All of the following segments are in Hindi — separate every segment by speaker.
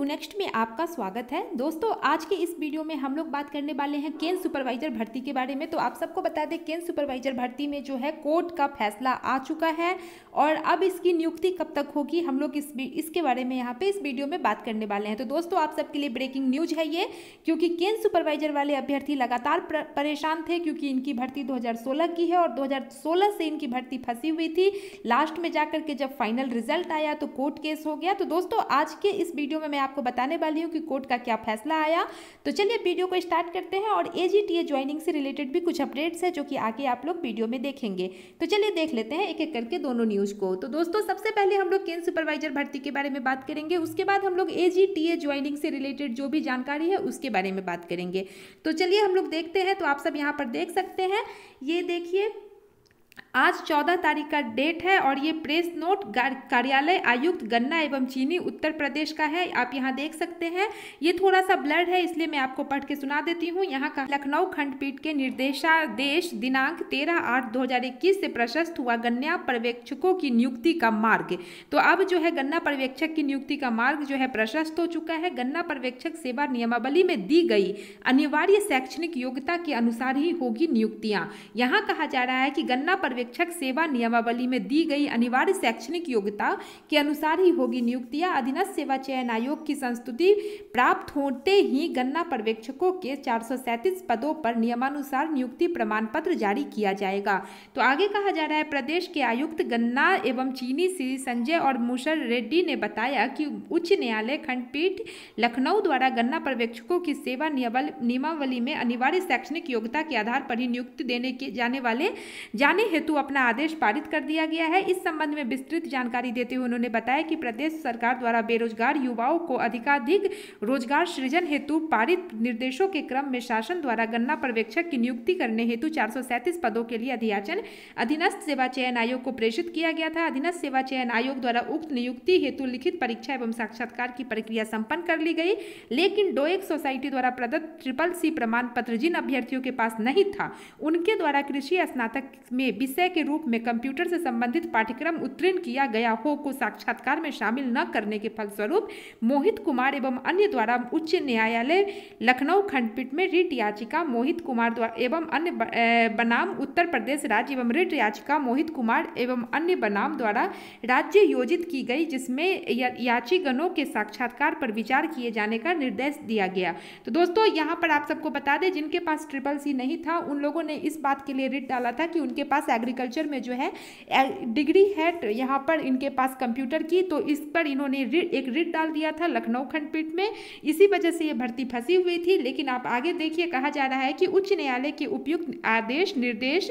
Speaker 1: यू नेक्स्ट में आपका स्वागत है दोस्तों आज के इस वीडियो में हम लोग बात करने वाले हैं केंद्र सुपरवाइजर भर्ती के बारे में तो आप सबको बता दें केंद्र सुपरवाइजर भर्ती में जो है कोर्ट का फैसला आ चुका है और अब इसकी नियुक्ति कब तक होगी हम लोग इस इसके बारे में यहाँ पे इस वीडियो में बात करने वाले हैं तो दोस्तों आप सबके लिए ब्रेकिंग न्यूज है ये क्योंकि केंद्र सुपरवाइजर वाले अभ्यर्थी लगातार परेशान थे क्योंकि इनकी भर्ती दो की है और दो से इनकी भर्ती फंसी हुई थी लास्ट में जाकर के जब फाइनल रिजल्ट आया तो कोर्ट केस हो गया तो दोस्तों आज के इस वीडियो में मैं आप आपको बताने वाली हूँ कि कोर्ट का क्या फैसला आया तो चलिए वीडियो को स्टार्ट करते हैं और ए जी ज्वाइनिंग से रिलेटेड भी कुछ अपडेट्स है जो कि आगे आप लोग वीडियो में देखेंगे तो चलिए देख लेते हैं एक एक करके दोनों न्यूज़ को तो दोस्तों सबसे पहले हम लोग केंद्र सुपरवाइजर भर्ती के बारे में बात करेंगे उसके बाद हम लोग ए जी से रिलेटेड जो भी जानकारी है उसके बारे में बात करेंगे तो चलिए हम लोग देखते हैं तो आप सब यहाँ पर देख सकते हैं ये देखिए आज चौदह तारीख का डेट है और ये प्रेस नोट कार्यालय आयुक्त गन्ना एवं चीनी उत्तर प्रदेश का है आप यहाँ देख सकते हैं ये थोड़ा सा ब्लड है इसलिए मैं आपको पढ़ के सुना देती हूँ यहाँ का लखनऊ खंडपीठ के निर्देशादेश दिनांक तेरह आठ दो से प्रशस्त हुआ गन्ना पर्यवेक्षकों की नियुक्ति का मार्ग तो अब जो है गन्ना पर्यवेक्षक की नियुक्ति का मार्ग जो है प्रशस्त हो चुका है गन्ना पर्यवेक्षक सेवा नियमावली में दी गई अनिवार्य शैक्षणिक योग्यता के अनुसार ही होगी नियुक्तियाँ यहाँ कहा जा रहा है कि गन्ना पर्यवेक्षक पर्यवेक्षक सेवा नियमावली में दी गई अनिवार्य शैक्षणिक योग्यता के अनुसार ही होगी नियुक्तियां अधीनस्थ सेवा चयन आयोग की संस्तुति प्राप्त होते ही गन्ना पर्यवेक्षकों के चार पदों पर नियमानुसार नियुक्ति प्रमाण पत्र जारी किया जाएगा तो आगे कहा जा रहा है प्रदेश के आयुक्त गन्ना एवं चीनी श्री संजय और मुशर रेड्डी ने बताया कि उच्च न्यायालय खंडपीठ लखनऊ द्वारा गन्ना पर्यवेक्षकों की सेवा नियमावली में अनिवार्य शैक्षणिक योग्यता के आधार पर ही नियुक्ति देने के जाने वाले जाने हेतु हेतु अपना आदेश पारित कर दिया गया है इस संबंध में विस्तृत जानकारी देते हुए उन्होंने बताया कि प्रदेश सरकार द्वारा बेरोजगार युवाओं को अधिकाधिक रोजगार सृजन हेतु पारित निर्देशों के क्रम में शासन द्वारा गन्ना पर्यवेक्षक की नियुक्ति करने हेतु चार पदों के लिए अधियाचन अधीनस्थ सेवा चयन आयोग को प्रेषित किया गया था अधीनस्थ सेवा चयन आयोग द्वारा उक्त नियुक्ति हेतु लिखित परीक्षा एवं साक्षात्कार की प्रक्रिया संपन्न कर ली गई लेकिन डोएक सोसाइटी द्वारा प्रदत्त ट्रिपल सी प्रमाण पत्र जिन अभ्यर्थियों के पास नहीं था उनके द्वारा कृषि स्नातक में विषय विषय के रूप में कंप्यूटर से संबंधित पाठ्यक्रम उत्तीर्ण किया गया हो को साक्षात्कार में शामिल न करने के फलस्वरूप मोहित कुमार एवं अन्य द्वारा उच्च न्यायालय लखनऊ खंडपीठ में रिट याचिका मोहित कुमार द्वारा एवं अन्य बनाम उत्तर प्रदेश राज्य एवं रिट याचिका मोहित कुमार एवं अन्य बनाम द्वारा राज्य योजित की गई जिसमें याचिकनों के साक्षात्कार पर विचार किए जाने का निर्देश दिया गया तो दोस्तों यहाँ पर आप सबको बता दें जिनके पास ट्रिपल सी नहीं था उन लोगों ने इस बात के लिए रिट डाला था कि उनके पास एग्री एग्रीकल्चर में जो है डिग्री है यहाँ पर इनके पास कंप्यूटर की तो इस पर इन्होंने एक रिट डाल दिया था लखनऊ खंडपीठ में इसी वजह से ये भर्ती फंसी हुई थी लेकिन आप आगे देखिए कहा जा रहा है कि उच्च न्यायालय के उपयुक्त आदेश निर्देश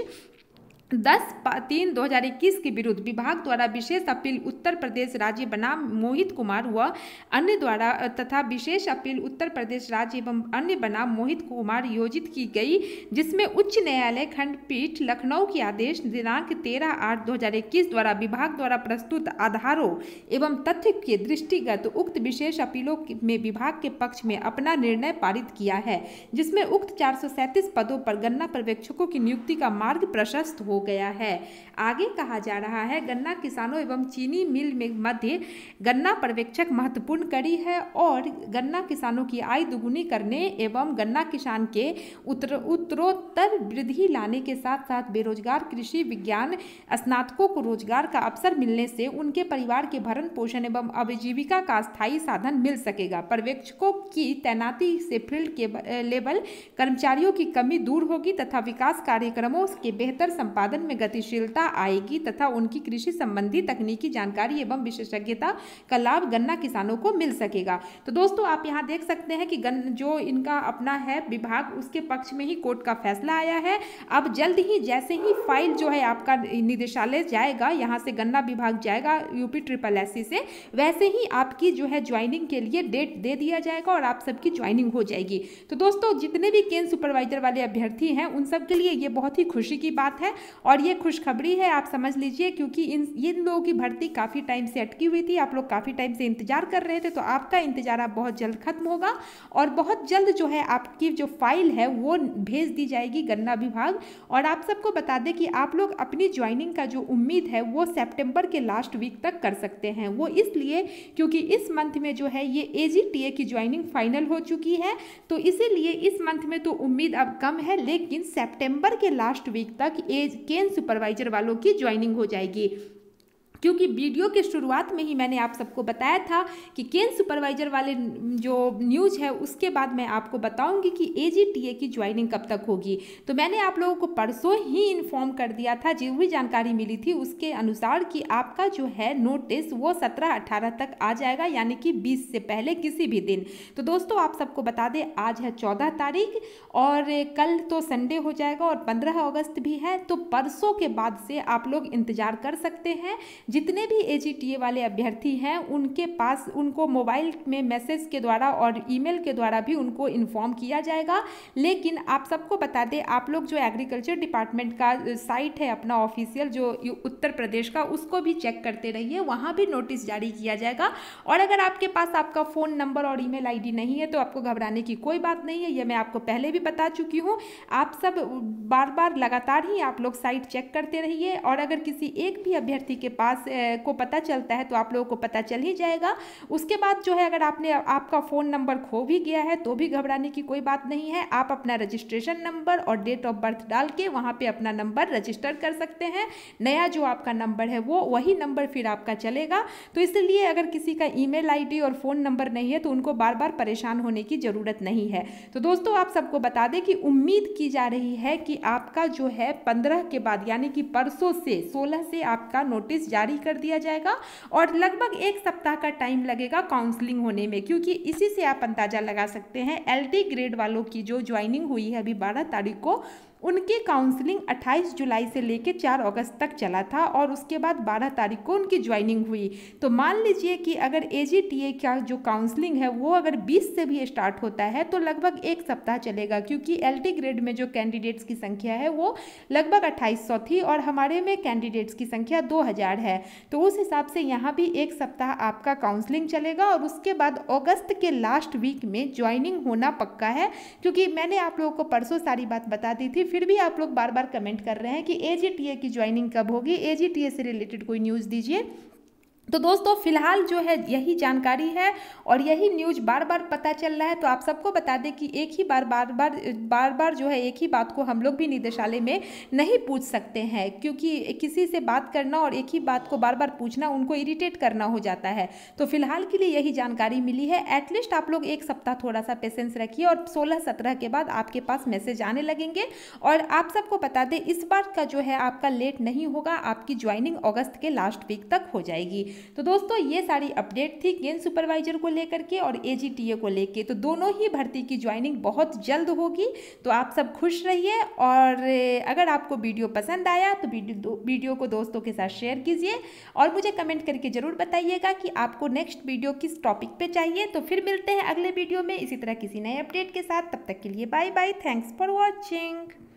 Speaker 1: दस तीन दो हज़ार इक्कीस के विरुद्ध विभाग द्वारा विशेष अपील उत्तर प्रदेश राज्य बनाम मोहित कुमार व अन्य द्वारा तथा विशेष अपील उत्तर प्रदेश राज्य एवं अन्य बनाम मोहित कुमार योजित की गई जिसमें उच्च न्यायालय खंडपीठ लखनऊ के आदेश दिनांक तेरह आठ दो हजार इक्कीस द्वारा विभाग द्वारा प्रस्तुत आधारों एवं तथ्य के दृष्टिगत उक्त विशेष अपीलों में विभाग के पक्ष में अपना निर्णय पारित किया है जिसमें उक्त चार पदों पर गन्ना पर्यवेक्षकों की नियुक्ति का मार्ग प्रशस्त हो गया है आगे कहा जा रहा है गन्ना किसानों एवं चीनी मिल में मध्य गन्ना पर्यवेक्षक महत्वपूर्ण कड़ी है और गन्ना किसानों की आय दुगुनी करने एवं गन्ना किसान के उत्तर उत्तरोत्तर वृद्धि लाने के साथ साथ बेरोजगार कृषि विज्ञान स्नातकों को रोजगार का अवसर मिलने से उनके परिवार के भरण पोषण एवं आजीविका का स्थायी साधन मिल सकेगा पर्यवेक्षकों की तैनाती से फील्ड के लेवल कर्मचारियों की कमी दूर होगी तथा विकास कार्यक्रमों के बेहतर संपादन उत्पादन में गतिशीलता आएगी तथा उनकी कृषि संबंधी तकनीकी जानकारी एवं विशेषज्ञता का लाभ गन्ना किसानों को मिल सकेगा तो दोस्तों आप यहाँ देख सकते हैं कि गन जो इनका अपना है विभाग उसके पक्ष में ही कोर्ट का फैसला आया है अब जल्द ही जैसे ही फाइल जो है आपका निदेशालय जाएगा यहाँ से गन्ना विभाग जाएगा यूपी ट्रिपल एस से वैसे ही आपकी जो है ज्वाइनिंग के लिए डेट दे दिया जाएगा और आप सबकी ज्वाइनिंग हो जाएगी तो दोस्तों जितने भी केंद्र सुपरवाइजर वाले अभ्यर्थी हैं उन सब के लिए ये बहुत ही खुशी की बात है और ये खुशखबरी है आप समझ लीजिए क्योंकि इन इन लोगों की भर्ती काफ़ी टाइम से अटकी हुई थी आप लोग काफ़ी टाइम से इंतजार कर रहे थे तो आपका इंतजार अब बहुत जल्द खत्म होगा और बहुत जल्द जो है आपकी जो फाइल है वो भेज दी जाएगी गन्ना विभाग और आप सबको बता दें कि आप लोग अपनी ज्वाइनिंग का जो उम्मीद है वो सेप्टेम्बर के लास्ट वीक तक कर सकते हैं वो इसलिए क्योंकि इस मंथ में जो है ये ए की ज्वाइनिंग फाइनल हो चुकी है तो इसीलिए इस मंथ में तो उम्मीद अब कम है लेकिन सेप्टेम्बर के लास्ट वीक तक एज केन सुपरवाइजर वालों की ज्वाइनिंग हो जाएगी क्योंकि वीडियो के शुरुआत में ही मैंने आप सबको बताया था कि केंद्र सुपरवाइजर वाले जो न्यूज़ है उसके बाद मैं आपको बताऊंगी कि ए की ज्वाइनिंग कब तक होगी तो मैंने आप लोगों को परसों ही इन्फॉर्म कर दिया था जो भी जानकारी मिली थी उसके अनुसार कि आपका जो है नोटिस वो सत्रह अठारह तक आ जाएगा यानी कि बीस से पहले किसी भी दिन तो दोस्तों आप सबको बता दें आज है चौदह तारीख और कल तो संडे हो जाएगा और पंद्रह अगस्त भी है तो परसों के बाद से आप लोग इंतज़ार कर सकते हैं जितने भी ए वाले अभ्यर्थी हैं उनके पास उनको मोबाइल में मैसेज के द्वारा और ईमेल के द्वारा भी उनको इन्फॉर्म किया जाएगा लेकिन आप सबको बता दें आप लोग जो एग्रीकल्चर डिपार्टमेंट का साइट है अपना ऑफिशियल जो उत्तर प्रदेश का उसको भी चेक करते रहिए वहाँ भी नोटिस जारी किया जाएगा और अगर आपके पास आपका फ़ोन नंबर और ईमेल आईडी नहीं है तो आपको घबराने की कोई बात नहीं है यह मैं आपको पहले भी बता चुकी हूँ आप सब बार बार लगातार ही आप लोग साइट चेक करते रहिए और अगर किसी एक भी अभ्यर्थी के पास पास को पता चलता है तो आप लोगों को पता चल ही जाएगा उसके बाद जो है अगर आपने आपका फ़ोन नंबर खो भी गया है तो भी घबराने की कोई बात नहीं है आप अपना रजिस्ट्रेशन नंबर और डेट ऑफ बर्थ डाल के वहाँ पर अपना नंबर रजिस्टर कर सकते हैं नया जो आपका नंबर है वो वही नंबर फिर आपका चलेगा तो इसलिए अगर किसी का ई मेल और फ़ोन नंबर नहीं है तो उनको बार बार परेशान होने की ज़रूरत नहीं है तो दोस्तों आप सबको बता दें कि उम्मीद की जा रही है कि आपका जो है पंद्रह के बाद यानी कि परसों से सोलह से आपका नोटिस जारी जारी कर दिया जाएगा और लगभग एक सप्ताह का टाइम लगेगा काउंसलिंग होने में क्योंकि इसी से आप अंदाजा लगा सकते हैं एल ग्रेड वालों की जो ज्वाइनिंग हुई है अभी बारह तारीख को उनके काउंसलिंग 28 जुलाई से लेकर 4 अगस्त तक चला था और उसके बाद 12 तारीख को उनकी ज्वाइनिंग हुई तो मान लीजिए कि अगर ए का जो काउंसलिंग है वो अगर 20 से भी स्टार्ट होता है तो लगभग एक सप्ताह चलेगा क्योंकि एल ग्रेड में जो कैंडिडेट्स की संख्या है वो लगभग अट्ठाईस थी और हमारे में कैंडिडेट्स की संख्या दो है तो उस हिसाब से यहाँ भी एक सप्ताह आपका काउंसलिंग चलेगा और उसके बाद अगस्त के लास्ट वीक में ज्वाइनिंग होना पक्का है क्योंकि मैंने आप लोगों को परसों सारी बात बता दी थी फिर भी आप लोग बार बार कमेंट कर रहे हैं कि ए की ज्वाइनिंग कब होगी ए से रिलेटेड कोई न्यूज़ दीजिए तो दोस्तों फिलहाल जो है यही जानकारी है और यही न्यूज़ बार बार पता चल रहा है तो आप सबको बता दें कि एक ही बार बार बार बार बार जो है एक ही बात को हम लोग भी निदेशालय में नहीं पूछ सकते हैं क्योंकि किसी से बात करना और एक ही बात को बार बार पूछना उनको इरिटेट करना हो जाता है तो फिलहाल के लिए यही जानकारी मिली है एटलीस्ट आप लोग एक सप्ताह थोड़ा सा पेशेंस रखिए और सोलह सत्रह के बाद आपके पास मैसेज आने लगेंगे और आप सबको बता दें इस बार का जो है आपका लेट नहीं होगा आपकी ज्वाइनिंग अगस्त के लास्ट वीक तक हो जाएगी तो दोस्तों ये सारी अपडेट थी गेंद सुपरवाइजर को लेकर के और ए को लेकर तो दोनों ही भर्ती की ज्वाइनिंग बहुत जल्द होगी तो आप सब खुश रहिए और अगर आपको वीडियो पसंद आया तो वीडियो वीडियो को दोस्तों के साथ शेयर कीजिए और मुझे कमेंट करके ज़रूर बताइएगा कि आपको नेक्स्ट वीडियो किस टॉपिक पे चाहिए तो फिर मिलते हैं अगले वीडियो में इसी तरह किसी नए अपडेट के साथ तब तक के लिए bye bye thanks for watching